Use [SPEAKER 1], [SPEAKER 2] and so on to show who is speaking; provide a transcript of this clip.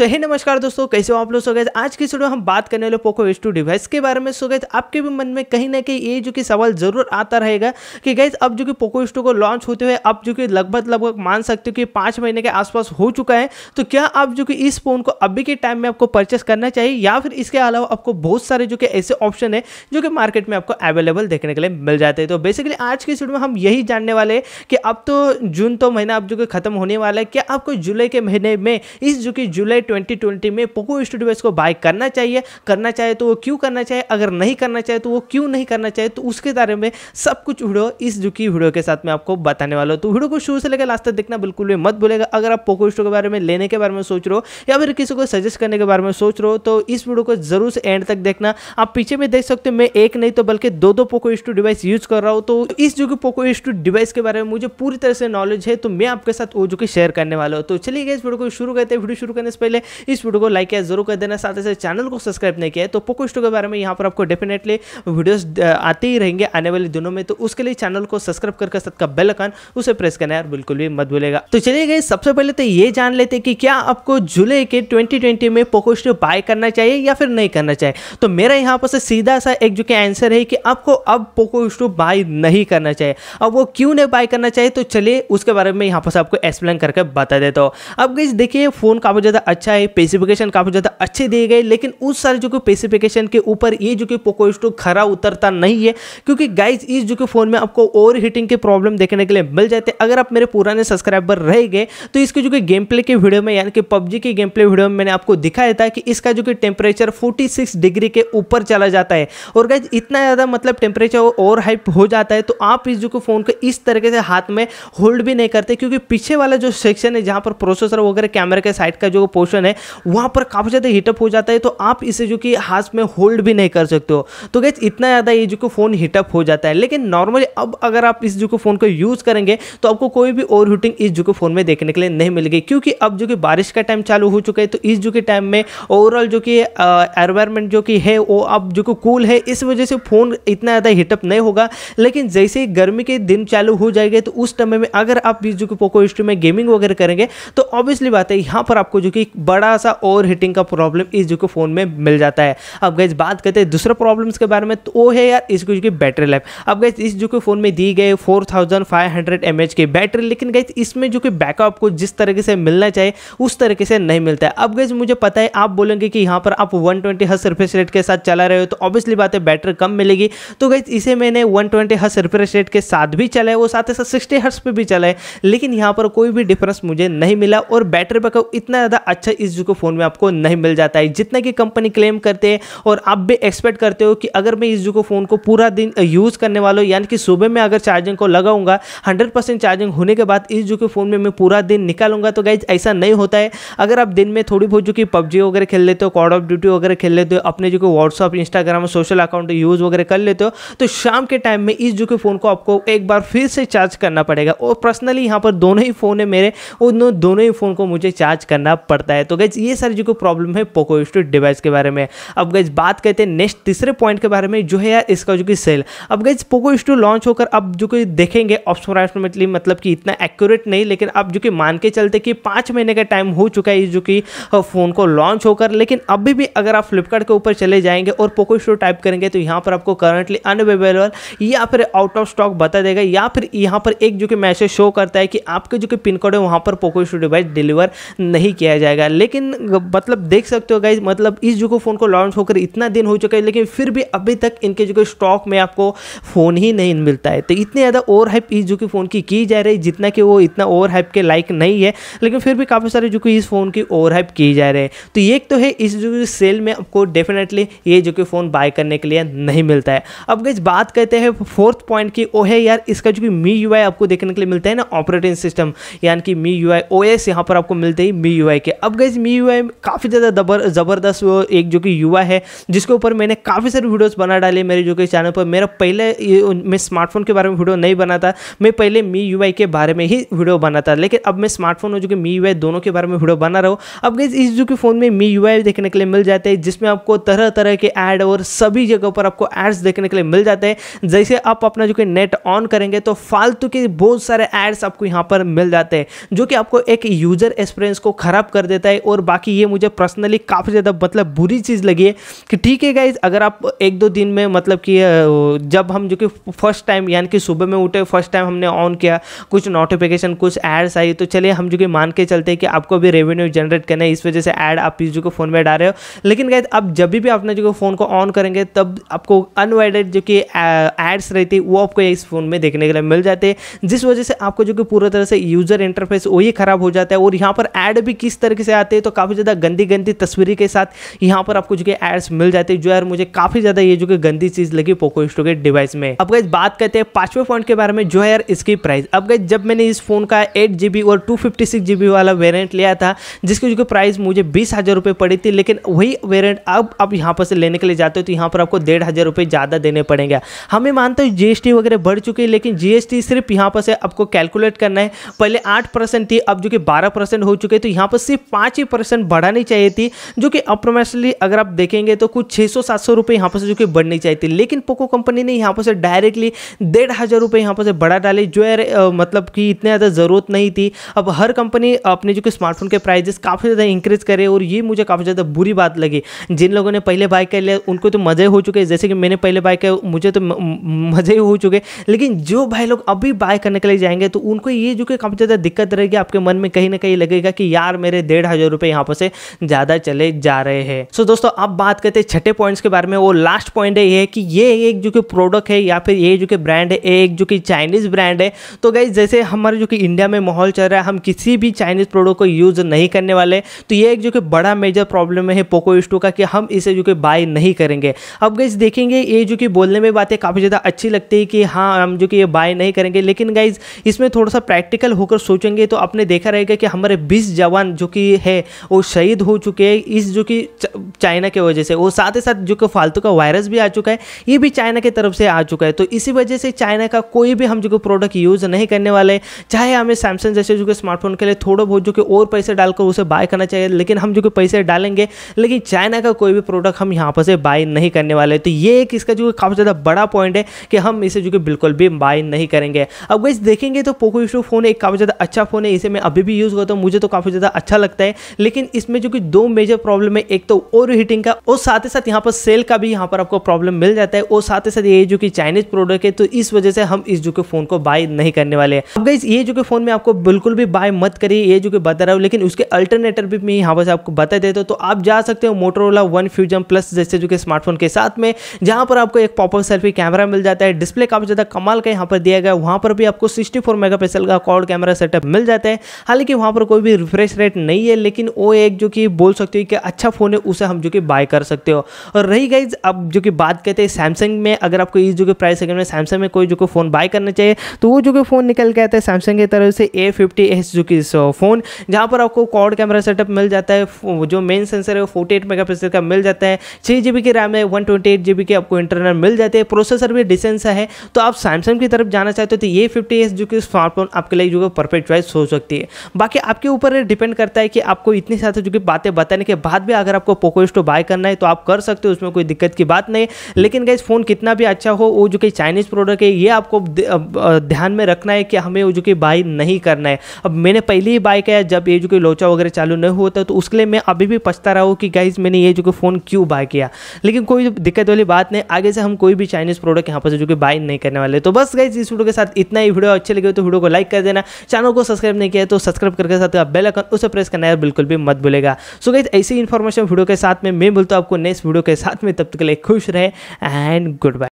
[SPEAKER 1] सो हे नमस्कार दोस्तों कैसे हो आप लोग सो आज की वीडियो हम बात करने वाले पोको एस टू डिवाइस के बारे में सो आपके भी मन में कहीं ना कहीं ये जो कि सवाल जरूर आता रहेगा कि गैस अब जो कि पोको एस टू को लॉन्च होते हुए अब जो कि लगभग लगभग मान सकते हो कि पाँच महीने के आसपास हो चुका है तो क्या आप जो कि इस फ़ोन को अभी के टाइम में आपको परचेस करना चाहिए या फिर इसके अलावा आपको बहुत सारे जो कि ऐसे ऑप्शन है जो कि मार्केट में आपको अवेलेबल देखने के लिए मिल जाते हैं तो बेसिकली आज की वीडियो में हम यही जानने वाले हैं कि अब तो जून तो महीना अब जो कि खत्म होने वाला है क्या आपको जुलाई के महीने में इस जो कि जुलाई 2020 में पोको स्टूडियोज को बाय करना चाहिए करना चाहे तो वो क्यों करना चाहिए अगर नहीं करना चाहे तो वो क्यों नहीं करना चाहिए तो उसके बारे में सब कुछ वीडियो इस जुकी वीडियो के साथ में आपको बताने वाला हूँ तो वीडियो को शुरू से लेकर लास्ट तक देखना बिल्कुल भी मत भूलेगा अगर आप पोको स्टो के बारे में लेने के बारे में सोच रहे हो या फिर किसी को सजेस्ट करने के बारे में सोच रहे हो तो इस वीडियो को जरूर से एंड तक देखना आप पीछे में देख सकते हो मैं एक नहीं तो बल्कि दो दो पोको स्टू डिवाइस यूज कर रहा हूँ तो इस जो कि पोको स्टू डिवाइस के बारे में मुझे पूरी तरह से नॉलेज है तो मैं आपके साथ वो जो कि शेयर करने वाला हूँ तो चलिए इस वीडियो को शुरू करते हैं वीडियो शुरू करने से पहले है इस वीडियो को लाइक या जरूर कर देना साथ ही साथ चैनल को सब्सक्राइब नहीं किया है तो पोको स्टो के बारे में यहाँ पर आपको डेफिनेटली वीडियोस आते ही रहेंगे आने वाले दिनों में तो उसके लिए चैनल को सब्सक्राइब करके साथ का बेल अकान उसे प्रेस करना है बिल्कुल भी मत भूलेगा तो चलिए गए सबसे पहले तो ये जान लेते हैं कि क्या आपको जुलाई के ट्वेंटी में पोको स्टो बाय करना चाहिए या फिर नहीं करना चाहिए तो मेरा यहाँ पर सीधा सा एक जो कि आंसर है कि आपको अब पोको स्टो बाय नहीं करना चाहिए अब वो क्यों नहीं बाय करना चाहिए तो चलिए उसके बारे में यहाँ पर आपको एक्सप्लेन करके बता देता हूँ अब गई देखिए फोन काफ़ी ज़्यादा अच्छा है पेसिफिकेशन काफ़ी ज़्यादा अच्छे दिए गए लेकिन उस सारे जो कि पेसिफिकेशन के ऊपर ये जो कि पोको स्टोक खरा उतरता नहीं है क्योंकि गाइज इस जो कि फ़ोन में आपको ओवर हीटिंग के प्रॉब्लम देखने के लिए मिल जाते अगर आप मेरे पुराने सब्सक्राइबर रह गए तो इसके जो कि गेम प्ले के वीडियो में यानी कि पबजी के गेम प्ले वीडियो में मैंने आपको दिखाया था कि इसका जो कि टेम्परेचर सिक्स डिग्री के ऊपर चला जाता है और गाइज इतना ज़्यादा मतलब टेम्परेचर ओवर हाइप हो जाता है तो आप इस जो कि फ़ोन को इस तरीके से हाथ में होल्ड भी नहीं करते क्योंकि पीछे वाला जो सेक्शन है जहाँ पर प्रोसेसर वगैरह कैमरे के साइड का जो पोस्ट मोशन है वहाँ पर काफ़ी ज़्यादा हीटअप हो जाता है तो आप इसे जो कि हाथ में होल्ड भी नहीं कर सकते हो तो गैस इतना ज़्यादा ये जो कि फ़ोन हीटअप हो जाता है लेकिन नॉर्मली अब अगर आप इस जो कि फ़ोन को यूज़ करेंगे तो आपको कोई भी ओवर हीटिंग इस जो कि फ़ोन में देखने के लिए नहीं मिलेगी क्योंकि अब जो कि बारिश का टाइम चालू हो चुका है तो इस जो कि टाइम में ओवरऑल जो कि एनवायरमेंट जो कि है वो अब जो कि कूल है इस वजह से फ़ोन इतना ज़्यादा हीटअप नहीं होगा लेकिन जैसे ही गर्मी के दिन चालू हो जाएगा तो उस समय में अगर आप इस जो कि पोको स्ट्री में गेमिंग वगैरह करेंगे तो ऑब्वियसली बात है यहाँ पर आपको जो कि बड़ा सा ओवर हीटिंग का प्रॉब्लम इस जो फ़ोन में मिल जाता है अब गैस बात करते हैं दूसरे प्रॉब्लम्स के बारे में तो वो है यार इस जो कि बैटरी लाइफ अब गैस इस जो कि फ़ोन में दी गई four thousand five hundred M H की बैटरी लेकिन गैस इसमें जो कि बैकअप को जिस तरीके से मिलना चाहिए उस तरीके से नहीं मिलता है अब गैस मुझे पता है आप बोलेंगे कि यहाँ पर आप one twenty hertz refresh rate के साथ चला रहे हो तो ऑब्वियसली बात है बैटरी कम मिलेगी तो गैस इसे मैंने one twenty hertz refresh rate के साथ भी चलाए वो साथ ही साथ सिक्सटी हर्स पर भी चलाए लेकिन यहाँ पर कोई भी डिफरेंस मुझे नहीं मिला और बैटरी बैकअप इतना ज़्यादा अच्छा अक्सर इस वीवो फ़ोन में आपको नहीं मिल जाता है जितना कि कंपनी क्लेम करते हैं और आप भी एक्सपेक्ट करते हो कि अगर मैं इस वीवो फ़ोन को पूरा दिन यूज़ करने वाला हूँ यानी कि सुबह में अगर चार्जिंग को लगाऊंगा परसेंट चार्जिंग होने के बाद इस वीवो फ़ोन में मैं पूरा दिन निकालूंगा तो गाइज ऐसा नहीं होता है अगर आप दिन में थोड़ी बहुत जो कि पबजी वगैरह खेल लेते हो कॉल ऑफ ड्यूटी वगैरह खेल लेते हो अपने जो कि WhatsApp Instagram social account use वगैरह कर लेते हो तो शाम के टाइम में इस जो कि फ़ोन को आपको एक बार फिर से चार्ज करना पड़ेगा और पर्सनली यहाँ पर दोनों ही फ़ोन है मेरे उन दोनों ही फ़ोन को मुझे चार्ज करना पड़ता है है तो गैज ये सारी जो प्रॉब्लम है पोको एस डिवाइस के बारे में अब गैज बात करते हैं नेक्स्ट तीसरे पॉइंट के बारे में जो है यार इसका जो कि सेल अब गैज पोको एस लॉन्च होकर अब जो कि देखेंगे ऑप्शनली मतलब कि इतना एक्यूरेट नहीं लेकिन अब जो कि मान के चलते कि पाँच महीने का टाइम हो चुका है जो कि फ़ोन को लॉन्च होकर लेकिन अभी भी अगर आप फ्लिपकार्ट के ऊपर चले जाएंगे और पोको स्टोर टाइप करेंगे तो यहाँ पर आपको करंटली अनअवेलेबल या फिर आउट ऑफ स्टॉक बता देगा या फिर यहाँ पर एक जो कि मैसेज शो करता है कि आपके जो कि पिन कोड है वहाँ पर पोको स्टोर डिवाइस डिलीवर नहीं किया जाएगा है लेकिन मतलब देख सकते हो गाइज मतलब इस जोको फ़ोन को लॉन्च होकर इतना दिन हो चुका है लेकिन फिर भी अभी तक इनके जो स्टॉक में आपको फ़ोन ही नहीं मिलता है तो इतनी ज़्यादा ओवर हाइप इस जो फ़ोन की की जा रही है जितना कि वो इतना ओवर हाइप के लाइक नहीं है लेकिन फिर भी काफ़ी सारे जो कि इस फ़ोन की ओवर हाइप की जा रहे हैं तो ये तो है इस जो सेल में आपको डेफिनेटली ये जो कि फ़ोन बाय करने के लिए नहीं मिलता है अब गई बात करते हैं फोर्थ पॉइंट की वो है यार इसका जो कि मी यू आपको देखने के लिए मिलता है ना ऑपरेटिंग सिस्टम यानी कि me you I O S यहाँ पर आपको मिलते ही मी यू आई के अब गई मी यू काफ़ी ज़्यादा दबर ज़बरदस्त वो एक जो कि युवा है जिसके ऊपर मैंने काफ़ी सारे वीडियोस बना डाले मेरे जो कि चैनल पर मेरा पहले मैं स्मार्टफोन के बारे में वीडियो नहीं बनाता मैं पहले मी यू के बारे में ही वीडियो बनाता लेकिन अब मैं स्मार्टफोन और जो कि मी यू दोनों के बारे में वीडियो बना रहा हूँ अब गई इस जो कि फ़ोन में मी यू देखने के लिए मिल जाते हैं जिसमें आपको तरह तरह के ऐड और सभी जगह पर आपको एड्स देखने के लिए मिल जाते हैं जैसे आप अपना जो कि नेट ऑन करेंगे तो फालतू के बहुत सारे एड्स आपको यहाँ पर मिल जाते हैं जो कि आपको एक यूज़र एक्सपीरियंस को ख़राब कर देता है है और बाकी ये मुझे पर्सनली काफ़ी ज़्यादा मतलब बुरी चीज़ लगी है कि ठीक है गाइज अगर आप एक दो दिन में मतलब कि जब हम जो कि फर्स्ट टाइम यानी कि सुबह में उठे फर्स्ट टाइम हमने ऑन किया कुछ नोटिफिकेशन कुछ एड्स आई तो चलिए हम जो कि मान के चलते हैं कि आपको अभी रेवेन्यू जनरेट करना है इस वजह से ऐड आप जो कि फ़ोन में डाल रहे हो लेकिन गाइज आप जब भी अपने जो कि फ़ोन को ऑन करेंगे तब आपको अनवाइडेड जो कि एड्स रहती वो आपको इस फ़ोन में देखने के लिए मिल जाते हैं जिस वजह से आपको जो कि पूरा तरह से यूज़र इंटरफेस वही ख़राब हो जाता है और यहाँ पर ऐड भी किस तरीके से से आते हैं तो काफ़ी ज़्यादा गंदी गंदी तस्वीरें के साथ यहाँ पर आपको जो कि एड्स मिल जाते हैं जो यार मुझे काफ़ी ज़्यादा ये जो कि गंदी चीज़ लगी पोको स्टो के डिवाइस में अब गई बात करते हैं पांचवें पॉइंट के बारे में जो है यार इसकी प्राइस अब गई जब मैंने इस फोन का एट और टू वाला वेरियंट लिया था जिसकी जो कि प्राइस मुझे बीस पड़ी थी लेकिन वही वेरियंट अब अब यहाँ पर से लेने के लिए जाते हो तो यहाँ पर आपको डेढ़ ज़्यादा देने पड़ेंगे हमें मानते हो जीएसटी वगैरह बढ़ चुकी है लेकिन जीएसटी सिर्फ यहाँ पर से आपको कैलकुलेट करना है पहले आठ परसेंट थी अब जो कि बारह परसेंट हो चुके तो यहाँ पर सिर्फ पाँच ही परसेंट बढ़ानी चाहिए थी जो कि अप्रोमेशनली अगर आप देखेंगे तो कुछ 600 सौ सात सौ रुपये यहाँ पर से जो कि बढ़नी चाहिए थी लेकिन पोको कंपनी ने यहाँ पर से डायरेक्टली डेढ़ हज़ार रुपये यहाँ पर से बढ़ा डाले जो यार मतलब कि इतने ज़्यादा ज़रूरत नहीं थी अब हर कंपनी अपने जो कि स्मार्टफोन के प्राइजेस काफ़ी ज़्यादा इंक्रीज करे और ये मुझे काफ़ी ज़्यादा बुरी बात लगी जिन लोगों ने पहले बाइक कर लिया उनको तो मज़े हो चुके जैसे कि मैंने पहले बाइक किया मुझे तो मज़े ही हो चुके लेकिन जो भाई लोग अभी बाय करने के लिए जाएंगे तो उनको ये जो कि काफ़ी ज़्यादा दिक्कत रहेगी आपके मन में कहीं ना कहीं लगेगा कि यार मेरे डेढ़ हज़ार रुपए यहाँ पर से ज़्यादा चले जा रहे हैं सो so दोस्तों अब बात करते हैं छठे पॉइंट्स के बारे में वो लास्ट पॉइंट है ये कि ये एक जो कि प्रोडक्ट है या फिर ये जो कि ब्रांड है एक जो कि चाइनीज़ ब्रांड है तो गई जैसे हमारे जो कि इंडिया में माहौल चल रहा है हम किसी भी चाइनीज़ प्रोडक्ट को यूज़ नहीं करने वाले तो ये एक जो कि बड़ा मेजर प्रॉब्लम है पोको स्टू का कि हम इसे जो कि बाय नहीं करेंगे अब गई देखेंगे ये जो कि बोलने में बातें काफ़ी ज़्यादा अच्छी लगती है कि हाँ हम जो कि ये बाय नहीं करेंगे लेकिन गाइज इसमें थोड़ा सा प्रैक्टिकल होकर सोचेंगे तो आपने देखा रहेगा कि हमारे बीस जवान जो कि है वो शहीद हो चुके हैं इस जो कि चाइना के वजह से वो साथ ही साथ जो कि फालतू का वायरस भी आ चुका है ये भी चाइना की तरफ से आ चुका है तो इसी वजह से चाइना का कोई भी हम जो कि प्रोडक्ट यूज़ नहीं करने वाले चाहे हमें सैमसंग जैसे जो कि स्मार्टफोन के लिए थोड़ा बहुत जो कि और पैसे डालकर उसे बाय करना चाहिए लेकिन हम जो कि पैसे डालेंगे लेकिन चाइना का कोई भी प्रोडक्ट हम यहाँ पर से बाय नहीं करने वाले तो ये एक इसका जो काफ़ी ज़्यादा बड़ा पॉइंट है कि हम इसे जो कि बिल्कुल भी बाय नहीं करेंगे अब वैसे देखेंगे तो पोको फ़ोन एक काफ़ी ज़्यादा अच्छा फ़ोन है इसे मैं अभी भी यूज़ करता हूँ मुझे तो काफ़ी ज़्यादा अच्छा लगता है है लेकिन इसमें जो कि दो मेजर प्रॉब्लम है एक तो ओवर हीटिंग का और साथ ही साथ यहाँ पर सेल का भी यहाँ पर आपको प्रॉब्लम मिल जाता है और साथ ही साथ ये जो कि चाइनीज प्रोडक्ट है तो इस वजह से हम इस जो कि फोन को बाय नहीं करने वाले हैं अब गई ये जो कि फोन में आपको बिल्कुल भी बाय मत करिए ये जो कि बता रहा हूँ लेकिन उसके अल्टरनेटर भी मैं यहाँ पर आपको बता देता हूँ तो आप जा सकते हो मोटरोला वन फ्यूजन प्लस जैसे जो कि स्मार्टफोन के साथ में जहाँ पर आपको एक पॉपअप सेल्फी कैमरा मिल जाता है डिस्प्ले काफ़ी ज़्यादा कमाल का यहाँ पर दिया गया वहाँ पर भी आपको सिक्सटी फोर का कॉड कैमरा सेटअप मिल जाता है हालांकि वहाँ पर कोई भी रिफ्रेश रेट नहीं है लेकिन वो एक जो कि बोल सकते हो कि अच्छा फ़ोन है उसे हम जो कि बाय कर सकते हो और रही गई अब जो कि बात कहते हैं सैमसंग में अगर आपको इस जो कि प्राइस सेगमेंट में सैमसंग में कोई जो कि फ़ोन बाय करना चाहिए तो वो जो कि फ़ोन निकल के आता है सैमसंग की तरफ से ए फिफ्टी एस जो कि फ़ोन जहाँ पर आपको कॉड कैमरा सेटअप मिल जाता है जो मेन सेंसर है वो फोर्टी एट मेगापिक्सल का मिल जाता है छः जी बी की रैम है one twenty eight G B के आपको इंटरनल मिल जाते हैं प्रोसेसर भी डिसेंस है तो आप सैमसंग की तरफ जाना चाहते हो तो ये फिफ्टी एस जो कि स्मार्टफोन आपके लिए जो कि परफेक्ट चॉइस हो सकती है बाकी आपके ऊपर डिपेंड करता है कि आपको इतनी साथ जो कि बातें बताने के बाद भी अगर आपको पोको स्टो बाय करना है तो आप कर सकते हो उसमें कोई दिक्कत की बात नहीं लेकिन गाइज फ़ोन कितना भी अच्छा हो वो जो कि चाइनीज़ प्रोडक्ट है ये आपको ध्यान में रखना है कि हमें वो जो कि बाय नहीं करना है अब मैंने पहले ही बाय किया जब ये जो कि लोचा वगैरह चालू नहीं होता तो उसके लिए मैं अभी भी पछता रहा हूँ कि गाइज मैंने ये जो कि फ़ोन क्यों बाय किया लेकिन कोई दिक्कत वाली बात नहीं आगे से हम कोई भी चाइनीज़ प्रोडक्ट यहाँ पर जो कि बाय नहीं करने वाले तो बस गाइज इस वीडियो के साथ इतना ही वीडियो अच्छे लगे तो वीडियो को लाइक कर देना चैनल को सब्सक्राइब नहीं किया तो सब्सक्राइब करके साथ बेल आइकन उसे प्रेस करना है बिल्कुल भी मत भूलेगा सो गई ऐसी इन्फॉर्मेशन वीडियो के साथ में मैं बोलता हूँ आपको नेक्स्ट वीडियो के साथ में तब तक के लिए खुश रहे एंड गुड बाय